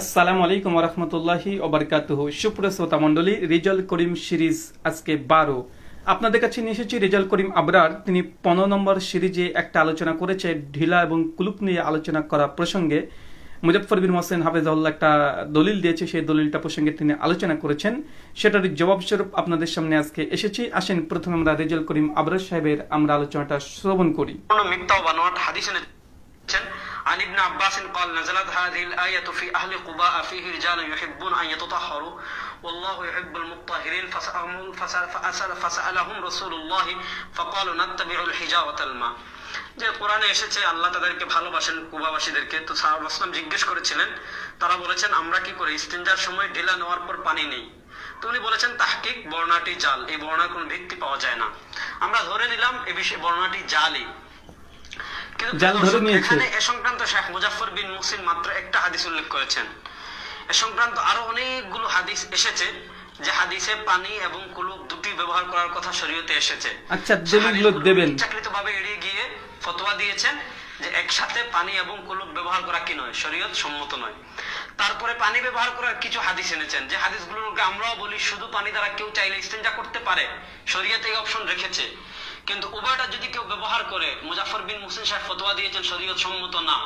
আসসালামু আলাইকুম রহমতুল্লাহি ওবরকাতুহ শ্রোতা মন্ডলী রিজাল করিম সিরিজ আজকে বারো আপনাদের কাছে নিয়ে এসেছি রেজাল করিম আবরার তিনি পনেরো নম্বর সিরিজে একটা আলোচনা করেছে ঢিলা এবং কুলুপ নিয়ে আলোচনা করা প্রসঙ্গে মুজফর বিন মোসেন হাফেজাউল্লাহ একটা দলিল দিয়েছে সেই দলিলটা প্রসঙ্গে তিনি আলোচনা করেছেন সেটার জবাবস্বরূপ আপনাদের সামনে আজকে এসেছি আসেন প্রথমে আমরা রেজাল করিম আবরার সাহেবের আমরা আলোচনাটা শ্রবণ করি মিথ্যা বানোয়াট হাদিসের عن ابن عباس قال نزلت هذه الآية في أهل قباء فيه رجال يحبون أن يتطهروا والله يحب المطهرين فسألهم, رسول الله فقالوا نتبع الحجارة الماء যে কোরআনে এসেছে আল্লাহ তাদেরকে ভালোবাসেন কুবাবাসীদেরকে তো সাহাবাসলাম জিজ্ঞেস করেছিলেন তারা বলেছেন আমরা কি করি ইস্তেঞ্জার সময় ঢিলা নেওয়ার পর পানি নেই তো উনি বলেছেন তাহকিক বর্ণাটি জাল এই বর্ণার কোনো ভিত্তি পাওয়া যায় না আমরা ধরে নিলাম এ বিষয়ে বর্ণাটি জালই জাল ধরে নিয়েছে এখানে এ সংক্রান্ত শেখ মুজাফফর বিন মাত্র একটা হাদিস উল্লেখ করেছেন এ সংক্রান্ত আরো অনেকগুলো হাদিস এসেছে যে হাদিসে পানি এবং কুলুক দুটি ব্যবহার করার কথা শরীয়তে এসেছে আচ্ছা দেবেন চাকরিতভাবে এড়িয়ে গিয়ে ফতোয়া দিয়েছেন যে একসাথে পানি এবং কুলুপ ব্যবহার করা কি নয় শরীয়ত সম্মত নয় তারপরে পানি ব্যবহার করার কিছু হাদিস এনেছেন যে হাদিসগুলোকে আমরাও বলি শুধু পানি দ্বারা কেউ চাইলে ইস্তেঞ্জা করতে পারে শরীয়তে এই অপশন রেখেছে কিন্তু উভয়টা যদি কেউ ব্যবহার করে মুজাফর বিন মুসিন সাহেব ফতোয়া দিয়েছেন শরীয়ত সম্মত না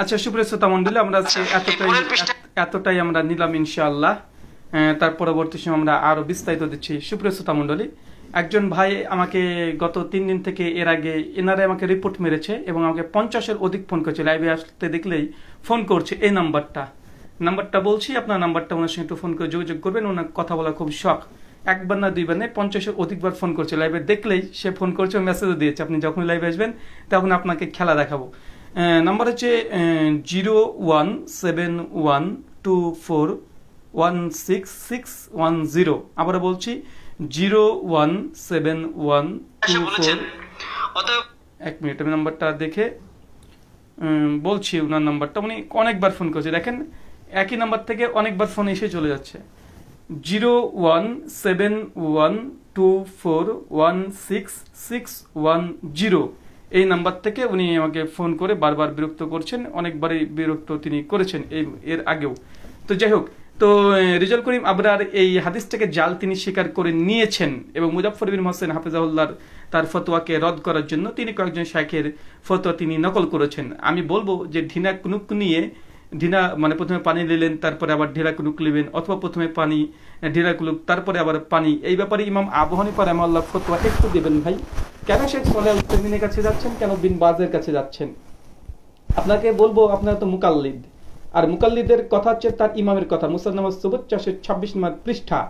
আচ্ছা সুপ্রিয় শ্রোতা মন্ডলী আমরা আচ্ছা, এতটাই এতটাই আমরা নিলাম ইনশাআল্লাহ তার পরবর্তী সময় আমরা আরও বিস্তারিত দিচ্ছি সুপ্রিয় শ্রোতা মন্ডলী একজন ভাই আমাকে গত তিন দিন থেকে এর আগে এনারে আমাকে রিপোর্ট মেরেছে এবং আমাকে পঞ্চাশের অধিক ফোন করছে লাইভে আসতে দেখলেই ফোন করছে এই নাম্বারটা নাম্বারটা বলছি আপনার নাম্বারটা ওনার সঙ্গে একটু ফোন করে যোগাযোগ করবেন ওনার কথা বলা খুব শখ একবার না দুইবার নেই পঞ্চাশের অধিকবার ফোন করছে লাইভে দেখলেই সে ফোন করছে মেসেজও দিয়েছে আপনি যখন লাইভে আসবেন তখন আপনাকে খেলা দেখাবো নাম্বার হচ্ছে zero one seven one two four one six six one zero আবার বলছি zero one seven one two four এক মিনিট আমি নাম্বারটা দেখে বলছি ওনার নাম্বারটা উনি অনেকবার ফোন করছে দেখেন একই নাম্বার থেকে অনেকবার ফোন এসে চলে যাচ্ছে zero one seven one two four one six six one zero এই নাম্বার থেকে উনি আমাকে ফোন করে বারবার বিরক্ত করছেন অনেকবারই বিরক্ত তিনি করেছেন এই এর আগেও তো যাই হোক তো রিজাল করিম আবরার এই হাদিসটাকে জাল তিনি স্বীকার করে নিয়েছেন এবং মুজাফর বিন হোসেন হাফিজাউল্লার তার ফতোয়াকে রদ করার জন্য তিনি কয়েকজন শাইখের ফতোয়া তিনি নকল করেছেন আমি বলবো যে ঢিনা কুনুক নিয়ে ঢিলা মানে প্রথমে পানি নিলেন তারপরে আবার ঢিলা কুলুক নেবেন অথবা প্রথমে পানি ঢিলা কুলুক তারপরে আবার পানি এই ব্যাপারে ইমাম আবহানি পর আল্লাহ ফতোয়া একটু দেবেন ভাই কেন শেখ সোলে উত্তমিনের কাছে যাচ্ছেন কেন বিন বাজের কাছে যাচ্ছেন আপনাকে বলবো আপনার তো মুকাল্লিদ আর মুকাল্লিদের কথা হচ্ছে তার ইমামের কথা মুসাল্নামা সবুজ চাষের ছাব্বিশ নম্বর পৃষ্ঠা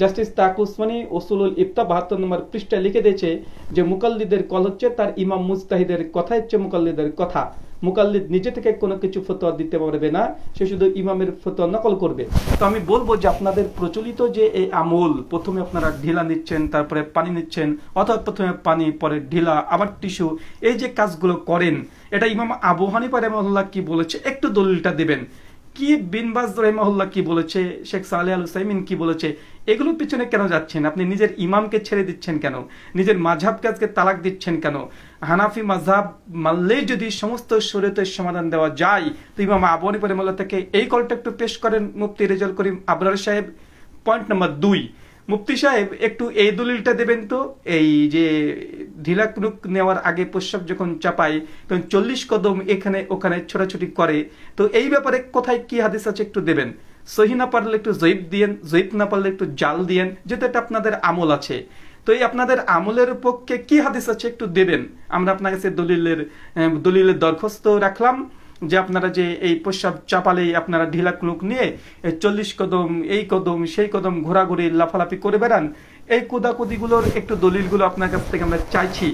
জাস্টিস তাক উসমানি ওসুলুল ইফতা বাহাত্তর নম্বর পৃষ্ঠায় লিখে দিয়েছে যে মুকাল্লিদের কল হচ্ছে তার ইমাম মুস্তাহিদের কথা হচ্ছে মুকাল্লিদের কথা মুকাল্লিদ নিজে থেকে কোনো কিছু ফতোয়া দিতে পারবে না সে শুধু ইমামের ফতোয়া নকল করবে তো আমি বলবো যে আপনাদের প্রচলিত যে এই আমল প্রথমে আপনারা ঢিলা নিচ্ছেন তারপরে পানি নিচ্ছেন অথবা প্রথমে পানি পরে ঢিলা আবার টিস্যু এই যে কাজগুলো করেন এটা ইমাম আবু হানিফা মহল্লা কি বলেছে একটু দলিলটা দেবেন কি বিনবাস রহমহল্লা কি বলেছে শেখ সালে আল সাইমিন কি বলেছে এগুলোর পিছনে কেন যাচ্ছেন আপনি নিজের ইমামকে ছেড়ে দিচ্ছেন কেন নিজের মাঝাব কাজকে তালাক দিচ্ছেন কেন হানাফি মাঝাব মাল্লে যদি সমস্ত শরীয়তের সমাধান দেওয়া যায় তো ইমাম আবনী পরিমাল্লা থেকে এই কলটা একটু পেশ করেন মুফতি রেজাল করিম আবরার সাহেব পয়েন্ট নম্বর দুই মুফতি সাহেব একটু এই দলিলটা দেবেন তো এই যে ঢিলাকনুক নেওয়ার আগে প্রস্রাব যখন চাপায় তখন চল্লিশ কদম এখানে ওখানে ছোটাছুটি করে তো এই ব্যাপারে কোথায় কি হাদিস আছে একটু দেবেন সহি না পারলে একটু জৈব দিয়েন জৈব না পারলে একটু জাল দিয়েন যেটা আপনাদের আমল আছে তো এই আপনাদের আমলের পক্ষে কি হাদিস আছে একটু দেবেন আমরা আপনার কাছে দলিলের দলিলের দরখাস্ত রাখলাম যে আপনারা যে এই প্রস্রাব চাপালে আপনারা ঢিলাক নিয়ে চল্লিশ কদম এই কদম সেই কদম ঘোরাঘুরি লাফালাফি করে বেড়ান এই কুদাকুদিগুলোর একটু দলিলগুলো আপনার কাছ থেকে আমরা চাইছি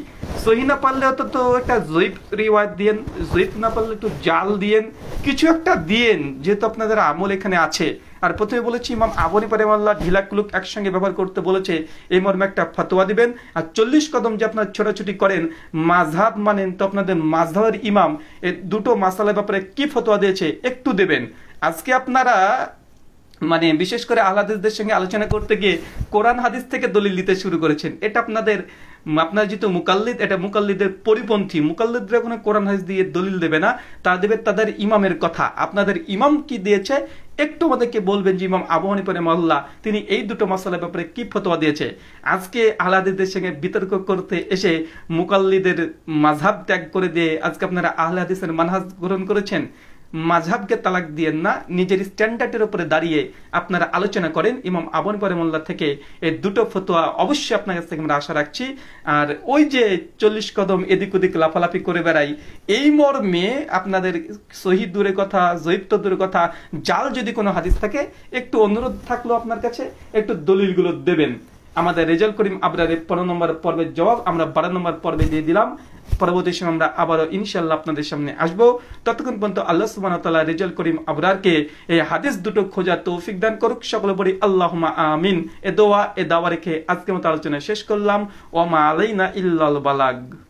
সহি না পারলে অত তো একটা জৈব রিওয়াজ দিয়েন জৈব না পারলে একটু জাল দিয়েন কিছু একটা দিয়েন যেহেতু আপনাদের আমল এখানে আছে আর প্রথমে বলেছি ইমাম আবনি পারেমাল্লাহ ঢিলাকুলুক একসঙ্গে ব্যবহার করতে বলেছে এই মর্মে একটা ফতোয়া দিবেন আর চল্লিশ কদম যে আপনার ছোটাছুটি করেন মাঝহাব মানেন তো আপনাদের মাঝহাবের ইমাম এ দুটো মাসালার ব্যাপারে কি ফতোয়া দিয়েছে একটু দেবেন আজকে আপনারা মানে বিশেষ করে আহ্লাদেশদের সঙ্গে আলোচনা করতে গিয়ে কোরআন হাদিস থেকে দলিল দিতে শুরু করেছেন এটা আপনাদের আপনার যেহেতু মুকাল্লিদ এটা মুকাল্লিদের পরিপন্থী মুকাল্লিদরা কোনো কোরআন হাদিস দিয়ে দলিল দেবে না তারা দেবে তাদের ইমামের কথা আপনাদের ইমাম কি দিয়েছে একটু আমাদেরকে বলবেন যে ইমাম আবু পরে মাল্লা তিনি এই দুটো মশলার ব্যাপারে কি ফতোয়া দিয়েছে আজকে আহ্লাদিদের সঙ্গে বিতর্ক করতে এসে মুকাল্লিদের মাঝাব ত্যাগ করে দিয়ে আজকে আপনারা আহ্লাদিসের মানহাজ গ্রহণ করেছেন মাঝহাবকে তালাক দিয়েন না নিজের স্ট্যান্ডার্ডের উপরে দাঁড়িয়ে আপনারা আলোচনা করেন ইমাম আবন পরেমোল্লা থেকে এই দুটো ফতোয়া অবশ্যই আপনার কাছ থেকে আমরা আশা রাখছি আর ওই যে চল্লিশ কদম এদিক ওদিক লাফালাফি করে বেড়াই এই মর্মে আপনাদের শহীদ দূরে কথা জৈপ্ত দূরে কথা জাল যদি কোনো হাদিস থাকে একটু অনুরোধ থাকলো আপনার কাছে একটু দলিলগুলো দেবেন আমাদের রেজাল করিম আবরারের পনেরো নম্বর পর্বের জবাব আমরা বারো নম্বর পর্বে দিয়ে দিলাম পরবর্তী সময় আমরা আবারও ইনশাল্লাহ আপনাদের সামনে আসবো ততক্ষণ পর্যন্ত আল্লাহ সুবাহতাল্লাহ রেজাল করিম আবরারকে এই হাদিস দুটো খোঁজা তৌফিক দান করুক সকল বলি আল্লাহমা আমিন এ দোয়া এ দাওয়া রেখে আজকে মতো আলোচনা শেষ করলাম ওমা আলাইনা ইল্লাল বালাগ